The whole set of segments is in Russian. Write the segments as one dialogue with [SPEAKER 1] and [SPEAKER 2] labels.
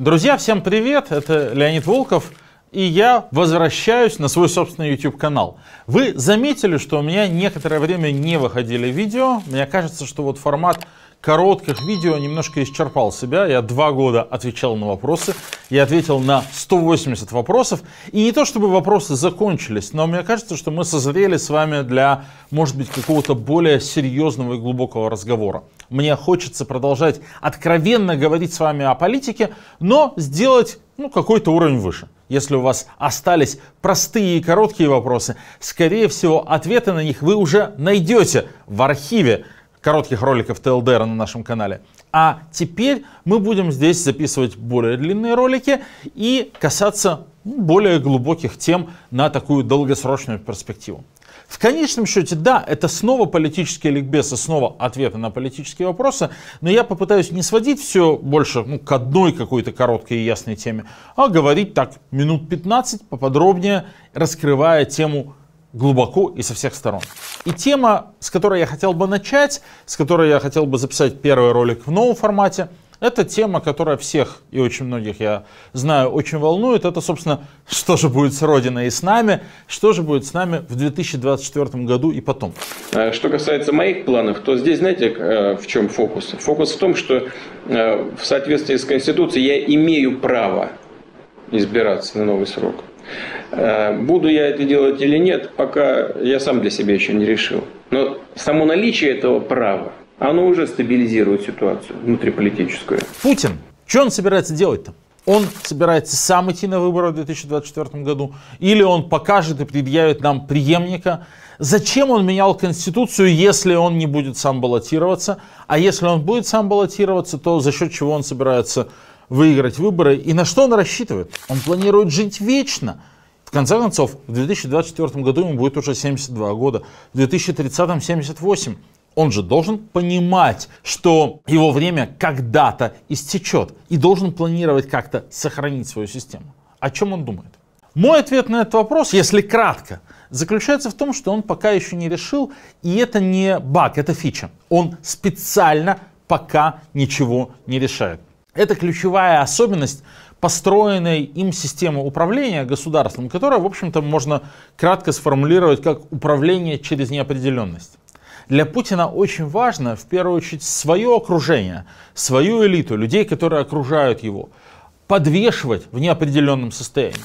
[SPEAKER 1] Друзья, всем привет! Это Леонид Волков, и я возвращаюсь на свой собственный YouTube канал. Вы заметили, что у меня некоторое время не выходили видео. Мне кажется, что вот формат коротких видео немножко исчерпал себя. Я два года отвечал на вопросы. Я ответил на 180 вопросов. И не то чтобы вопросы закончились, но мне кажется, что мы созрели с вами для, может быть, какого-то более серьезного и глубокого разговора. Мне хочется продолжать откровенно говорить с вами о политике, но сделать ну, какой-то уровень выше. Если у вас остались простые и короткие вопросы, скорее всего, ответы на них вы уже найдете в архиве коротких роликов ТЛДР на нашем канале. А теперь мы будем здесь записывать более длинные ролики и касаться более глубоких тем на такую долгосрочную перспективу. В конечном счете, да, это снова политические ликбезы, снова ответы на политические вопросы, но я попытаюсь не сводить все больше ну, к одной какой-то короткой и ясной теме, а говорить так минут 15 поподробнее, раскрывая тему глубоко и со всех сторон. И тема, с которой я хотел бы начать, с которой я хотел бы записать первый ролик в новом формате, это тема, которая всех и очень многих, я знаю, очень волнует. Это, собственно, что же будет с Родиной и с нами, что же будет с нами в 2024 году и потом. Э, что касается моих планов, то здесь, знаете, э, в чем фокус? Фокус в том, что э, в соответствии с Конституцией я имею право избираться на новый срок. Э, буду я это делать или нет, пока я сам для себя еще не решил. Но само наличие этого права, оно уже стабилизирует ситуацию внутриполитическую. Путин, что он собирается делать-то? Он собирается сам идти на выборы в 2024 году? Или он покажет и предъявит нам преемника? Зачем он менял Конституцию, если он не будет сам баллотироваться? А если он будет сам баллотироваться, то за счет чего он собирается выиграть выборы и на что он рассчитывает? Он планирует жить вечно. В конце концов, в 2024 году ему будет уже 72 года, в 2030 78. Он же должен понимать, что его время когда-то истечет и должен планировать как-то сохранить свою систему. О чем он думает? Мой ответ на этот вопрос, если кратко, заключается в том, что он пока еще не решил, и это не баг, это фича. Он специально пока ничего не решает. Это ключевая особенность построенной им системы управления государством, которая, в общем-то, можно кратко сформулировать как управление через неопределенность. Для Путина очень важно, в первую очередь, свое окружение, свою элиту, людей, которые окружают его, подвешивать в неопределенном состоянии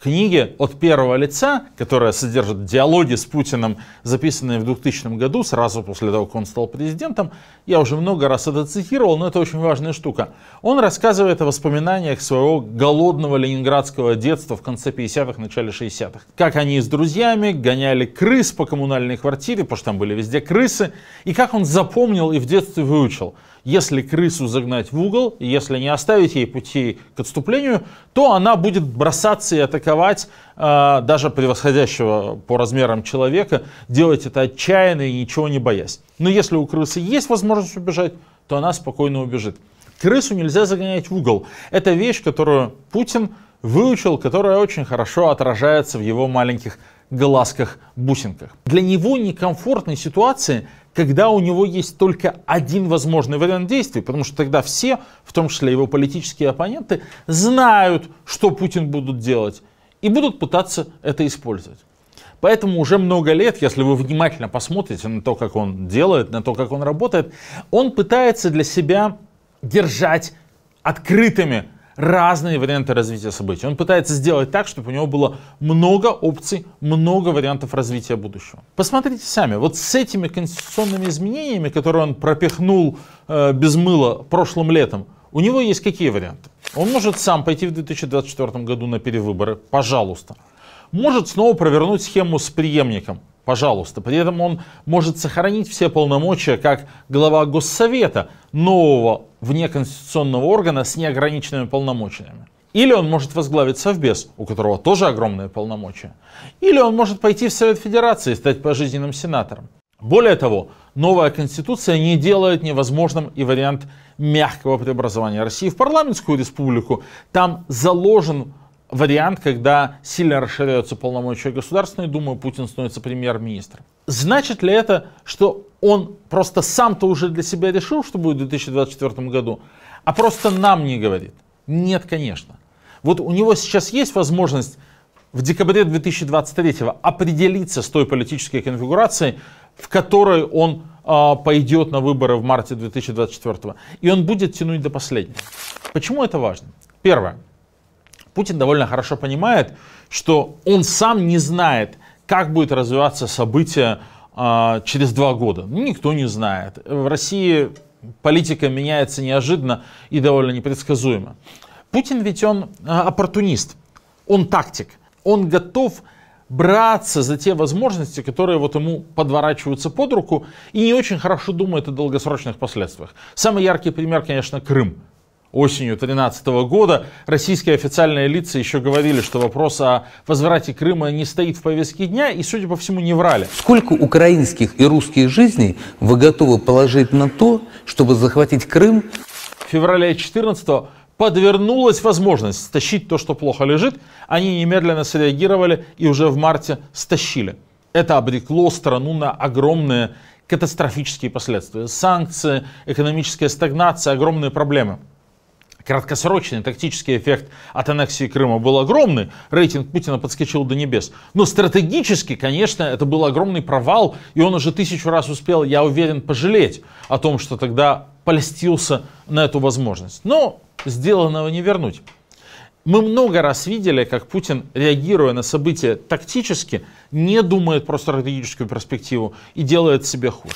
[SPEAKER 1] книге от первого лица, которая содержит диалоги с Путиным, записанные в 2000 году, сразу после того, как он стал президентом, я уже много раз это цитировал, но это очень важная штука. Он рассказывает о воспоминаниях своего голодного ленинградского детства в конце 50-х, начале 60-х. Как они с друзьями гоняли крыс по коммунальной квартире, потому что там были везде крысы, и как он запомнил и в детстве выучил. Если крысу загнать в угол, если не оставить ей пути к отступлению, то она будет бросаться и атаковать э, даже превосходящего по размерам человека, делать это отчаянно и ничего не боясь. Но если у крысы есть возможность убежать, то она спокойно убежит. Крысу нельзя загонять в угол. Это вещь, которую Путин выучил, которая очень хорошо отражается в его маленьких глазках-бусинках. Для него некомфортной ситуации – когда у него есть только один возможный вариант действий, потому что тогда все, в том числе его политические оппоненты, знают, что Путин будут делать, и будут пытаться это использовать. Поэтому уже много лет, если вы внимательно посмотрите на то, как он делает, на то, как он работает, он пытается для себя держать открытыми разные варианты развития событий. Он пытается сделать так, чтобы у него было много опций, много вариантов развития будущего. Посмотрите сами, вот с этими конституционными изменениями, которые он пропихнул э, без мыла прошлым летом, у него есть какие варианты? Он может сам пойти в 2024 году на перевыборы, пожалуйста может снова провернуть схему с преемником. Пожалуйста, при этом он может сохранить все полномочия как глава Госсовета, нового внеконституционного органа с неограниченными полномочиями. Или он может возглавить Совбез, у которого тоже огромные полномочия. Или он может пойти в Совет Федерации и стать пожизненным сенатором. Более того, новая конституция не делает невозможным и вариант мягкого преобразования России в парламентскую республику. Там заложен вариант, когда сильно расширяются полномочия Государственной Думы, Путин становится премьер-министром. Значит ли это, что он просто сам-то уже для себя решил, что будет в 2024 году, а просто нам не говорит? Нет, конечно. Вот у него сейчас есть возможность в декабре 2023 определиться с той политической конфигурацией, в которой он э, пойдет на выборы в марте 2024. И он будет тянуть до последнего. Почему это важно? Первое. Путин довольно хорошо понимает, что он сам не знает, как будет развиваться события а, через два года. Ну, никто не знает. В России политика меняется неожиданно и довольно непредсказуемо. Путин ведь он а, оппортунист, он тактик, он готов браться за те возможности, которые вот ему подворачиваются под руку, и не очень хорошо думает о долгосрочных последствиях. Самый яркий пример, конечно, Крым осенью 2013 года российские официальные лица еще говорили, что вопрос о возврате Крыма не стоит в повестке дня и, судя по всему, не врали. Сколько украинских и русских жизней вы готовы положить на то, чтобы захватить Крым? В феврале 2014 подвернулась возможность стащить то, что плохо лежит. Они немедленно среагировали и уже в марте стащили. Это обрекло страну на огромные катастрофические последствия. Санкции, экономическая стагнация, огромные проблемы. Краткосрочный тактический эффект от аннексии Крыма был огромный, рейтинг Путина подскочил до небес. Но стратегически, конечно, это был огромный провал, и он уже тысячу раз успел, я уверен, пожалеть о том, что тогда польстился на эту возможность. Но сделанного не вернуть. Мы много раз видели, как Путин, реагируя на события тактически, не думает про стратегическую перспективу и делает себе хуже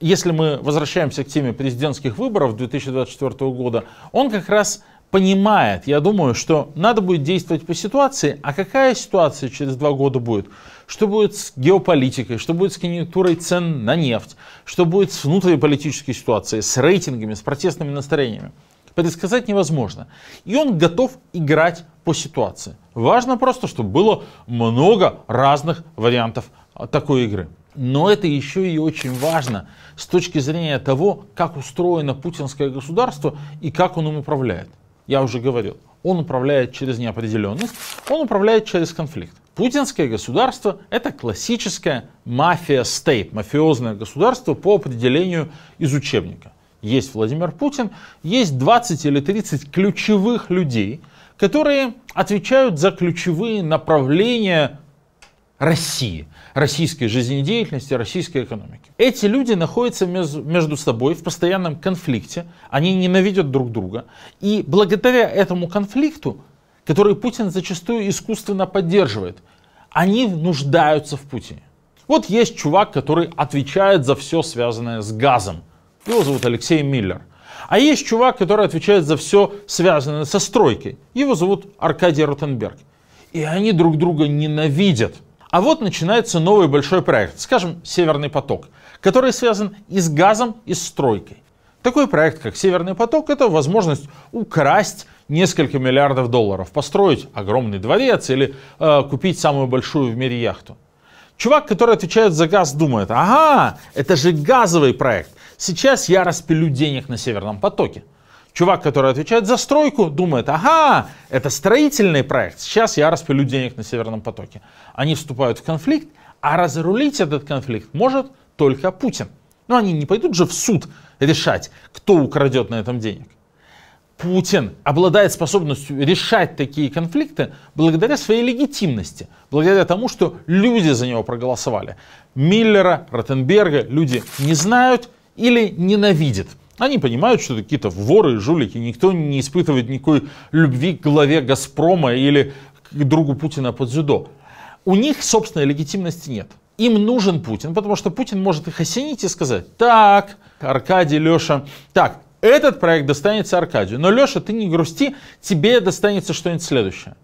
[SPEAKER 1] если мы возвращаемся к теме президентских выборов 2024 года, он как раз понимает, я думаю, что надо будет действовать по ситуации, а какая ситуация через два года будет? Что будет с геополитикой, что будет с конъюнктурой цен на нефть, что будет с внутренней политической ситуацией, с рейтингами, с протестными настроениями? Предсказать невозможно. И он готов играть по ситуации. Важно просто, чтобы было много разных вариантов такой игры. Но это еще и очень важно с точки зрения того, как устроено путинское государство и как он им управляет. Я уже говорил, он управляет через неопределенность, он управляет через конфликт. Путинское государство – это классическое мафия-стейт, мафиозное государство по определению из учебника. Есть Владимир Путин, есть 20 или 30 ключевых людей, которые отвечают за ключевые направления России, российской жизнедеятельности, российской экономики. Эти люди находятся между собой в постоянном конфликте, они ненавидят друг друга, и благодаря этому конфликту, который Путин зачастую искусственно поддерживает, они нуждаются в Путине. Вот есть чувак, который отвечает за все связанное с газом. Его зовут Алексей Миллер. А есть чувак, который отвечает за все связанное со стройкой. Его зовут Аркадий Ротенберг. И они друг друга ненавидят – а вот начинается новый большой проект, скажем, Северный поток, который связан и с газом, и с стройкой. Такой проект, как Северный поток, это возможность украсть несколько миллиардов долларов, построить огромный дворец или э, купить самую большую в мире яхту. Чувак, который отвечает за газ, думает, ага, это же газовый проект. Сейчас я распилю денег на Северном потоке. Чувак, который отвечает за стройку, думает, ага, это строительный проект, сейчас я распилю денег на Северном потоке. Они вступают в конфликт, а разрулить этот конфликт может только Путин. Но они не пойдут же в суд решать, кто украдет на этом денег. Путин обладает способностью решать такие конфликты благодаря своей легитимности, благодаря тому, что люди за него проголосовали. Миллера, Ротенберга люди не знают или ненавидят. Они понимают, что это какие-то воры жулики. Никто не испытывает никакой любви к главе «Газпрома» или к другу Путина под дзюдо. У них собственной легитимности нет. Им нужен Путин, потому что Путин может их осенить и сказать, так, Аркадий, Леша, так, этот проект достанется Аркадию, но, Леша, ты не грусти, тебе достанется что-нибудь следующее.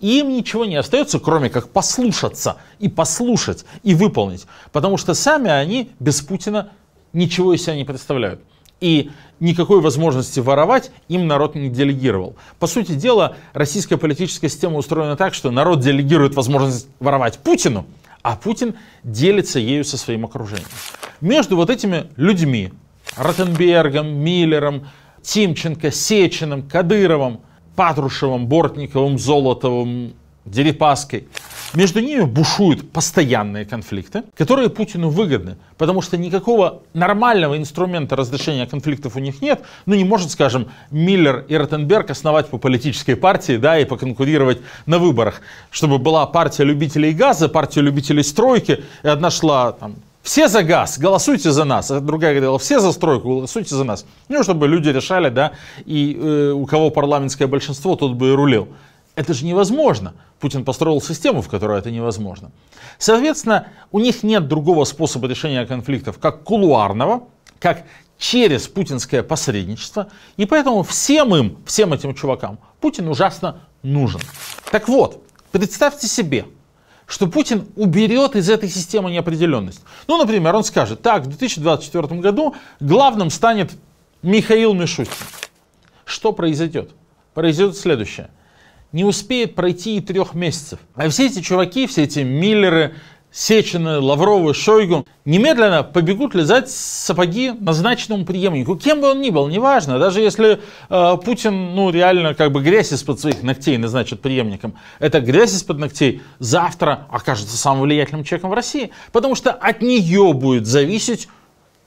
[SPEAKER 1] им ничего не остается, кроме как послушаться и послушать и выполнить, потому что сами они без Путина ничего из себя не представляют. И никакой возможности воровать им народ не делегировал. По сути дела, российская политическая система устроена так, что народ делегирует возможность воровать Путину, а Путин делится ею со своим окружением. Между вот этими людьми, Ротенбергом, Миллером, Тимченко, Сечиным, Кадыровым, Патрушевым, Бортниковым, Золотовым, Дерипаской. Между ними бушуют постоянные конфликты, которые Путину выгодны, потому что никакого нормального инструмента разрешения конфликтов у них нет. Ну не может, скажем, Миллер и Ротенберг основать по политической партии, да, и поконкурировать на выборах, чтобы была партия любителей газа, партия любителей стройки, и одна шла там, все за газ, голосуйте за нас. А другая говорила, все за стройку, голосуйте за нас. Ну, чтобы люди решали, да, и э, у кого парламентское большинство, тот бы и рулил. Это же невозможно. Путин построил систему, в которой это невозможно. Соответственно, у них нет другого способа решения конфликтов, как кулуарного, как через путинское посредничество. И поэтому всем им, всем этим чувакам, Путин ужасно нужен. Так вот, представьте себе, что Путин уберет из этой системы неопределенность. Ну, например, он скажет, так, в 2024 году главным станет Михаил Мишустин. Что произойдет? Произойдет следующее – не успеет пройти и трех месяцев. А все эти чуваки, все эти Миллеры, Сечины, Лавровы, Шойгу немедленно побегут лизать сапоги назначенному преемнику, кем бы он ни был, неважно, даже если э, Путин, ну, реально как бы грязь из-под своих ногтей назначит преемником, эта грязь из-под ногтей завтра окажется самым влиятельным человеком в России, потому что от нее будет зависеть,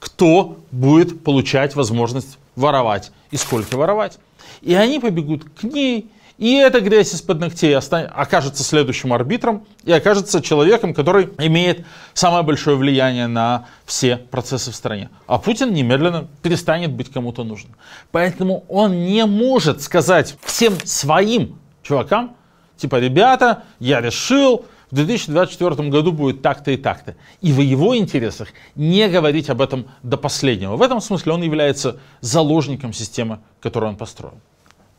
[SPEAKER 1] кто будет получать возможность воровать и сколько воровать. И они побегут к ней, и эта грязь из-под ногтей окажется следующим арбитром и окажется человеком, который имеет самое большое влияние на все процессы в стране. А Путин немедленно перестанет быть кому-то нужным. Поэтому он не может сказать всем своим чувакам, типа, ребята, я решил, в 2024 году будет так-то и так-то. И в его интересах не говорить об этом до последнего. В этом смысле он является заложником системы, которую он построил.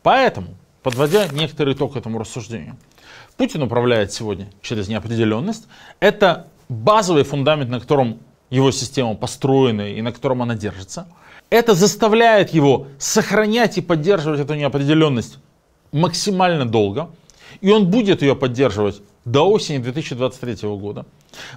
[SPEAKER 1] Поэтому подводя некоторый итог этому рассуждению. Путин управляет сегодня через неопределенность. Это базовый фундамент, на котором его система построена и на котором она держится. Это заставляет его сохранять и поддерживать эту неопределенность максимально долго. И он будет ее поддерживать до осени 2023 года.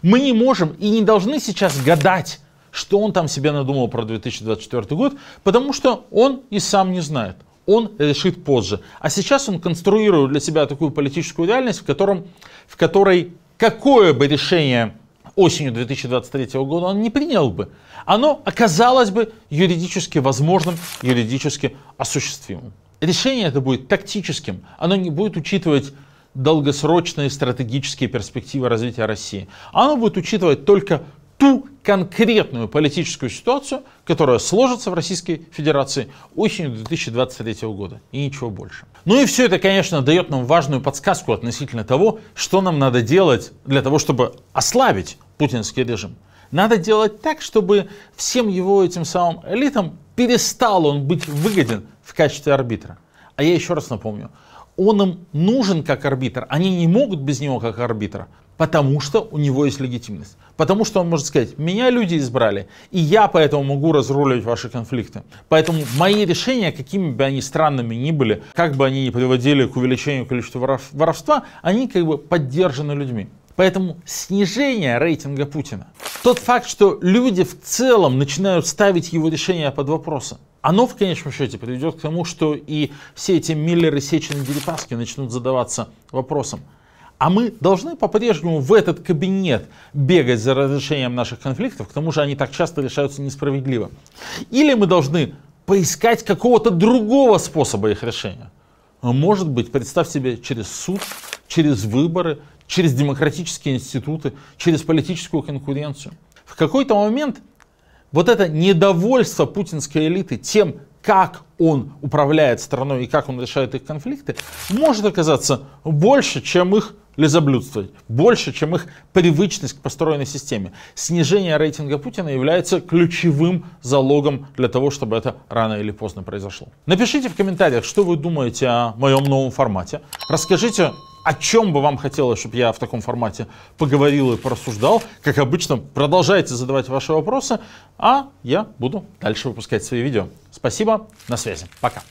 [SPEAKER 1] Мы не можем и не должны сейчас гадать, что он там себе надумал про 2024 год, потому что он и сам не знает он решит позже. А сейчас он конструирует для себя такую политическую реальность, в, котором, в которой какое бы решение осенью 2023 года он не принял бы, оно оказалось бы юридически возможным, юридически осуществимым. Решение это будет тактическим, оно не будет учитывать долгосрочные стратегические перспективы развития России. Оно будет учитывать только ту конкретную политическую ситуацию, которая сложится в Российской Федерации осенью 2023 года и ничего больше. Ну и все это, конечно, дает нам важную подсказку относительно того, что нам надо делать для того, чтобы ослабить путинский режим. Надо делать так, чтобы всем его этим самым элитам перестал он быть выгоден в качестве арбитра. А я еще раз напомню, он им нужен как арбитр. Они не могут без него как арбитра, потому что у него есть легитимность. Потому что он может сказать, меня люди избрали, и я поэтому могу разруливать ваши конфликты. Поэтому мои решения, какими бы они странными ни были, как бы они ни приводили к увеличению количества воровства, они как бы поддержаны людьми. Поэтому снижение рейтинга Путина, тот факт, что люди в целом начинают ставить его решения под вопросом, оно в конечном счете приведет к тому, что и все эти Миллеры, Сечины, Дерипаски начнут задаваться вопросом, а мы должны по-прежнему в этот кабинет бегать за разрешением наших конфликтов, к тому же они так часто решаются несправедливо. Или мы должны поискать какого-то другого способа их решения. Может быть, представь себе, через суд, через выборы, через демократические институты, через политическую конкуренцию. В какой-то момент вот это недовольство путинской элиты тем, как он управляет страной и как он решает их конфликты, может оказаться больше, чем их лизоблюдство, больше, чем их привычность к построенной системе. Снижение рейтинга Путина является ключевым залогом для того, чтобы это рано или поздно произошло. Напишите в комментариях, что вы думаете о моем новом формате. Расскажите, о чем бы вам хотелось, чтобы я в таком формате поговорил и порассуждал. Как обычно, продолжайте задавать ваши вопросы, а я буду дальше выпускать свои видео. Спасибо, на связи, пока.